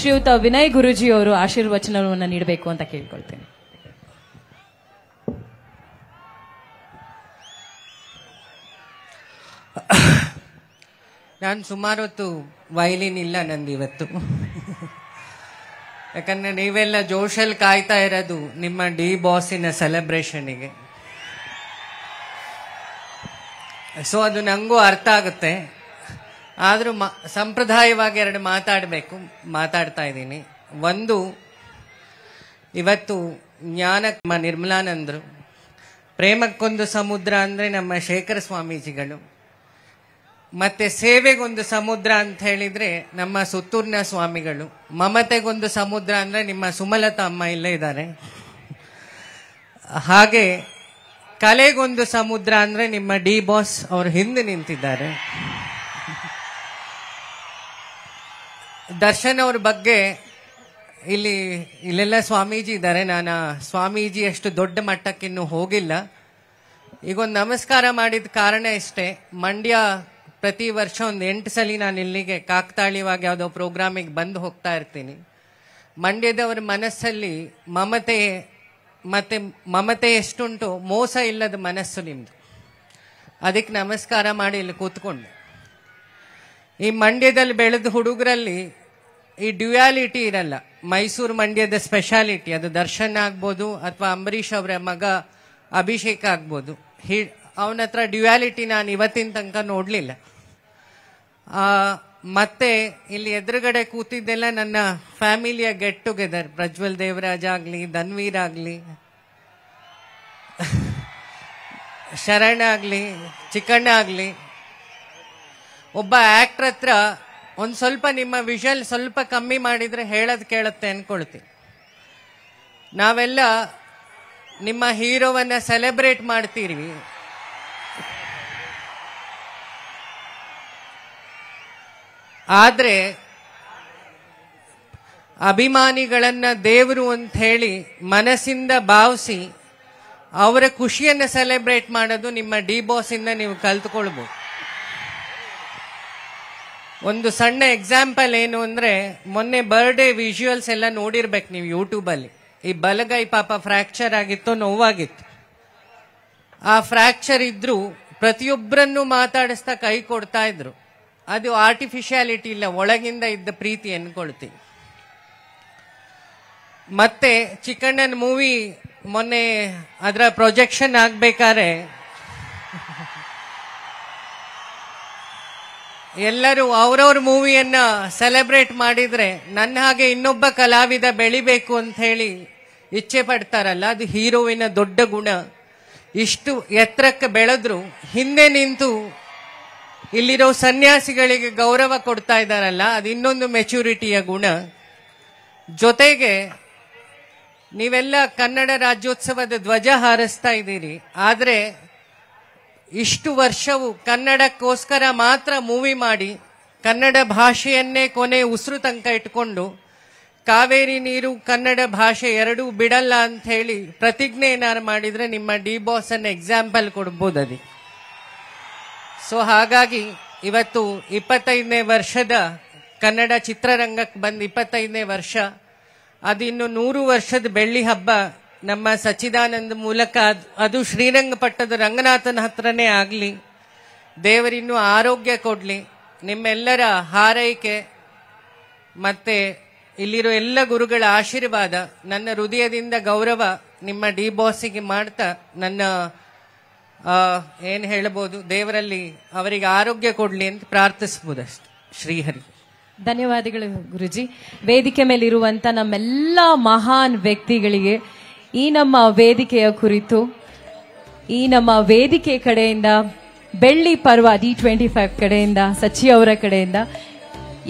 ಶ್ರೀಯುತ ವಿನಯ್ ಗುರುಜಿ ಅವರು ಆಶೀರ್ವಚನವನ್ನು ನೀಡಬೇಕು ಅಂತ ಕೇಳ್ಕೊಳ್ತೇನೆ ನಾನು ಸುಮಾರು ಹೊತ್ತು ವೈಲಿನ್ ಇಲ್ಲ ನಂದು ಇವತ್ತು ಯಾಕಂದ್ರೆ ನೀವೆಲ್ಲ ಜೋಶಲ್ಲಿ ಕಾಯ್ತಾ ಇರೋದು ನಿಮ್ಮ ಡಿ ಬಾಸಿನ ಸೆಲೆಬ್ರೇಷನ್ಗೆ ಸೊ ಅದು ನಂಗೂ ಅರ್ಥ ಆಗುತ್ತೆ ಆದರೂ ಮ ಸಂಪ್ರದಾಯವಾಗಿ ಎರಡು ಮಾತಾಡಬೇಕು ಮಾತಾಡ್ತಾ ಇದ್ದೀನಿ ಒಂದು ಇವತ್ತು ಮ ನಿರ್ಮಲಾನಂದರು ಪ್ರೇಮಕ್ಕೊಂದು ಸಮುದ್ರ ಅಂದರೆ ನಮ್ಮ ಶೇಖರ ಸ್ವಾಮೀಜಿಗಳು ಮತ್ತು ಸೇವೆಗೊಂದು ಸಮುದ್ರ ಅಂತ ಹೇಳಿದರೆ ನಮ್ಮ ಸುತ್ತೂರಿನ ಸ್ವಾಮಿಗಳು ಮಮತೆಗೊಂದು ಸಮುದ್ರ ಅಂದರೆ ನಿಮ್ಮ ಸುಮಲತಾ ಅಮ್ಮ ಇಲ್ಲೇ ಇದ್ದಾರೆ ಹಾಗೆ ಕಲೆಗೊಂದು ಸಮುದ್ರ ಅಂದರೆ ನಿಮ್ಮ ಡಿ ಬಾಸ್ ಅವರು ಹಿಂದೆ ನಿಂತಿದ್ದಾರೆ ದರ್ಶನ್ ಅವ್ರ ಬಗ್ಗೆ ಇಲ್ಲಿ ಇಲ್ಲೆಲ್ಲ ಸ್ವಾಮೀಜಿ ಇದ್ದಾರೆ ನಾನು ಸ್ವಾಮೀಜಿ ಅಷ್ಟು ದೊಡ್ಡ ಮಟ್ಟಕ್ಕಿನ್ನೂ ಹೋಗಿಲ್ಲ ಈಗ ಒಂದು ನಮಸ್ಕಾರ ಮಾಡಿದ ಕಾರಣ ಇಷ್ಟೇ ಮಂಡ್ಯ ಪ್ರತಿ ವರ್ಷ ಒಂದು ಎಂಟು ಸಲ ನಾನು ಇಲ್ಲಿಗೆ ಕಾಕ್ತಾಳಿವಾಗಿ ಯಾವುದೋ ಪ್ರೋಗ್ರಾಮಿಗೆ ಬಂದು ಹೋಗ್ತಾ ಇರ್ತೀನಿ ಮಂಡ್ಯದವರ ಮನಸ್ಸಲ್ಲಿ ಮಮತೆ ಮತ್ತೆ ಮಮತೆ ಎಷ್ಟುಂಟು ಮೋಸ ಇಲ್ಲದ ಮನಸ್ಸು ನಿಮ್ಮದು ಅದಕ್ಕೆ ನಮಸ್ಕಾರ ಮಾಡಿ ಇಲ್ಲಿ ಕೂತ್ಕೊಂಡೆ ಈ ಮಂಡ್ಯದಲ್ಲಿ ಬೆಳೆದ ಹುಡುಗರಲ್ಲಿ ಈ ಡ್ಯುಯಾಲಿಟಿ ಇರಲ್ಲ ಮೈಸೂರು ಮಂಡ್ಯದ ಸ್ಪೆಷಾಲಿಟಿ ಅದು ದರ್ಶನ್ ಆಗ್ಬೋದು ಅಥವಾ ಅಂಬರೀಷ್ ಅವರ ಮಗ ಅಭಿಷೇಕ್ ಆಗ್ಬೋದು ಹಿ ಅವನ ಹತ್ರ ಡ್ಯುಯಾಲಿಟಿ ನಾನು ಇವತ್ತಿನ ತನಕ ನೋಡಲಿಲ್ಲ ಮತ್ತೆ ಇಲ್ಲಿ ಎದುರುಗಡೆ ಕೂತಿದ್ದೆಲ್ಲ ನನ್ನ ಫ್ಯಾಮಿಲಿಯ ಗೆಟ್ ಟುಗೆದರ್ ಪ್ರಜ್ವಲ್ ದೇವರಾಜ್ ಆಗಲಿ ಧನ್ವೀರ್ ಆಗಲಿ ಶರಣ್ ಆಗಲಿ ಚಿಕ್ಕಣ್ಣ ಆಗಲಿ ಒಬ್ಬ ಆಕ್ಟರ್ ಹತ್ರ ಒಂದ್ ಸ್ವಲ್ಪ ನಿಮ್ಮ ವಿಷಲ್ ಸ್ವಲ್ಪ ಕಮ್ಮಿ ಮಾಡಿದ್ರೆ ಹೇಳದ್ ಕೇಳುತ್ತೆ ಅನ್ಕೊಳ್ತಿ ನಾವೆಲ್ಲ ನಿಮ್ಮ ಹೀರೋವನ್ನ ಸೆಲೆಬ್ರೇಟ್ ಮಾಡ್ತೀರಿ ಆದ್ರೆ ಅಭಿಮಾನಿಗಳನ್ನ ದೇವರು ಅಂತ ಹೇಳಿ ಮನಸ್ಸಿಂದ ಭಾವಿಸಿ ಅವರ ಖುಷಿಯನ್ನ ಸೆಲೆಬ್ರೇಟ್ ಮಾಡೋದು ನಿಮ್ಮ ಡಿ ಬಾಸ್ ಇಂದ ನೀವು ಕಲ್ತ್ಕೊಳ್ಬಹುದು ಒಂದು ಸಣ್ಣ ಎಕ್ಸಾಂಪಲ್ ಏನು ಅಂದ್ರೆ ಮೊನ್ನೆ ಬರ್ಡೇ ವಿಜುವಲ್ಸ್ ಎಲ್ಲ ನೋಡಿರ್ಬೇಕು ನೀವು ಯೂಟ್ಯೂಬ್ ಅಲ್ಲಿ ಈ ಬಲಗೈ ಪಾಪ ಫ್ರಾಕ್ಚರ್ ಆಗಿತ್ತು ನೋವಾಗಿತ್ತು ಆ ಫ್ರಾಕ್ಚರ್ ಇದ್ರು ಪ್ರತಿಯೊಬ್ಬರನ್ನು ಮಾತಾಡಿಸ್ತಾ ಕೈ ಕೊಡ್ತಾ ಇದ್ರು ಅದು ಆರ್ಟಿಫಿಷಿಯಾಲಿಟಿ ಇಲ್ಲ ಒಳಗಿಂದ ಇದ್ದ ಪ್ರೀತಿ ಅನ್ಕೊಳ್ತೀವಿ ಮತ್ತೆ ಚಿಕ್ಕಣ್ಣನ ಮೂವಿ ಮೊನ್ನೆ ಅದರ ಪ್ರೊಜೆಕ್ಷನ್ ಆಗ್ಬೇಕಾದ್ರೆ ಎಲ್ಲರೂ ಅವ್ರವ್ರ ಮೂವಿಯನ್ನ ಸೆಲೆಬ್ರೇಟ್ ಮಾಡಿದ್ರೆ ನನ್ನ ಹಾಗೆ ಇನ್ನೊಬ್ಬ ಕಲಾವಿದ ಬೆಳಿಬೇಕು ಅಂತ ಹೇಳಿ ಇಚ್ಛೆ ಪಡ್ತಾರಲ್ಲ ಅದು ಹೀರೋವಿನ ದೊಡ್ಡ ಗುಣ ಇಷ್ಟು ಎತ್ತರಕ್ಕೆ ಬೆಳೆದ್ರು ಹಿಂದೆ ನಿಂತು ಇಲ್ಲಿರೋ ಸನ್ಯಾಸಿಗಳಿಗೆ ಗೌರವ ಕೊಡ್ತಾ ಇದ್ದಾರಲ್ಲ ಅದು ಇನ್ನೊಂದು ಮೆಚುರಿಟಿಯ ಗುಣ ಜೊತೆಗೆ ನೀವೆಲ್ಲ ಕನ್ನಡ ರಾಜ್ಯೋತ್ಸವದ ಧ್ವಜ ಹಾರಿಸ್ತಾ ಇದ್ದೀರಿ ಆದರೆ ಇಷ್ಟು ವರ್ಷವು ಕನ್ನಡಕ್ಕೋಸ್ಕರ ಮಾತ್ರ ಮೂವಿ ಮಾಡಿ ಕನ್ನಡ ಭಾಷೆಯನ್ನೇ ಕೊನೆ ಉಸಿರು ತನಕ ಇಟ್ಕೊಂಡು ಕಾವೇರಿ ನೀರು ಕನ್ನಡ ಭಾಷೆ ಎರಡೂ ಬಿಡಲ್ಲ ಅಂತ ಹೇಳಿ ಪ್ರತಿಜ್ಞೆ ಏನಾರು ಮಾಡಿದರೆ ನಿಮ್ಮ ಡಿ ಬಾಸ್ ಅನ್ನ ಎಕ್ಸಾಂಪಲ್ ಕೊಡ್ಬೋದು ಅದು ಸೊ ಹಾಗಾಗಿ ಇವತ್ತು ಇಪ್ಪತ್ತೈದನೇ ವರ್ಷದ ಕನ್ನಡ ಚಿತ್ರರಂಗಕ್ಕೆ ಬಂದು ಇಪ್ಪತ್ತೈದನೇ ವರ್ಷ ಅದಿನ್ನು ನೂರು ವರ್ಷದ ಬೆಳ್ಳಿ ಹಬ್ಬ ನಮ್ಮ ಸಚ್ಚಿದಾನಂದ ಮೂಲಕ ಅದು ಶ್ರೀರಂಗಪಟ್ಟದ ರಂಗನಾಥನ ಹತ್ರನೇ ಆಗಲಿ ದೇವರಿನ್ನೂ ಆರೋಗ್ಯ ಕೊಡಲಿ ನಿಮ್ಮೆಲ್ಲರ ಹಾರೈಕೆ ಮತ್ತೆ ಇಲ್ಲಿರೋ ಎಲ್ಲ ಗುರುಗಳ ಆಶೀರ್ವಾದ ನನ್ನ ಹೃದಯದಿಂದ ಗೌರವ ನಿಮ್ಮ ಡಿ ಬಾಸಿಗೆ ಮಾಡ್ತಾ ನನ್ನ ಏನು ಹೇಳಬಹುದು ದೇವರಲ್ಲಿ ಅವರಿಗೆ ಆರೋಗ್ಯ ಕೊಡಲಿ ಅಂತ ಪ್ರಾರ್ಥಿಸಬಹುದಷ್ಟು ಶ್ರೀಹರಿ ಧನ್ಯವಾದಗಳು ಗುರುಜಿ ವೇದಿಕೆ ಮೇಲಿರುವಂಥ ನಮ್ಮೆಲ್ಲ ಮಹಾನ್ ವ್ಯಕ್ತಿಗಳಿಗೆ ಈ ನಮ್ಮ ವೇದಿಕೆಯ ಕುರಿತು ಈ ನಮ್ಮ ವೇದಿಕೆ ಕಡೆಯಿಂದ ಬೆಳ್ಳಿ ಪರ್ವ ಡಿ ಟ್ವೆಂಟಿ ಫೈವ್ ಕಡೆಯಿಂದ ಸಚಿವರ ಕಡೆಯಿಂದ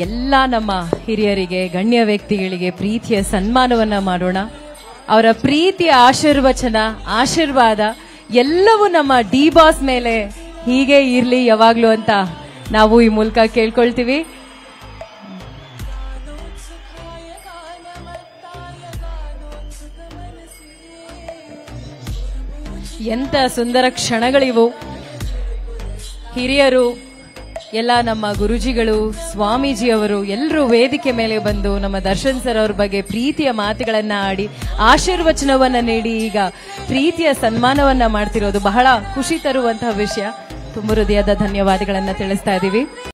ಎಲ್ಲ ನಮ್ಮ ಹಿರಿಯರಿಗೆ ಗಣ್ಯ ವ್ಯಕ್ತಿಗಳಿಗೆ ಪ್ರೀತಿಯ ಸನ್ಮಾನವನ್ನ ಮಾಡೋಣ ಅವರ ಪ್ರೀತಿಯ ಆಶೀರ್ವಚನ ಆಶೀರ್ವಾದ ಎಲ್ಲವೂ ನಮ್ಮ ಡಿ ಬಾಸ್ ಮೇಲೆ ಹೀಗೆ ಇರಲಿ ಯಾವಾಗಲೂ ಅಂತ ನಾವು ಈ ಮೂಲಕ ಕೇಳ್ಕೊಳ್ತೀವಿ ಎಂತ ಸುಂದರ ಕ್ಷಣಗಳಿವು ಹಿರಿಯರು ಎಲ್ಲ ನಮ್ಮ ಗುರುಜಿಗಳು ಸ್ವಾಮೀಜಿಯವರು ಎಲ್ಲರೂ ವೇದಿಕೆ ಮೇಲೆ ಬಂದು ನಮ್ಮ ದರ್ಶನ್ ಸರ್ ಅವ್ರ ಬಗ್ಗೆ ಪ್ರೀತಿಯ ಮಾತುಗಳನ್ನ ಆಡಿ ಆಶೀರ್ವಚನವನ್ನ ನೀಡಿ ಈಗ ಪ್ರೀತಿಯ ಸನ್ಮಾನವನ್ನ ಮಾಡ್ತಿರೋದು ಬಹಳ ಖುಷಿ ತರುವಂತಹ ವಿಷಯ ತುಂಬ ಹೃದಯದ ಧನ್ಯವಾದಗಳನ್ನ ತಿಳಿಸ್ತಾ ಇದ್ದೀವಿ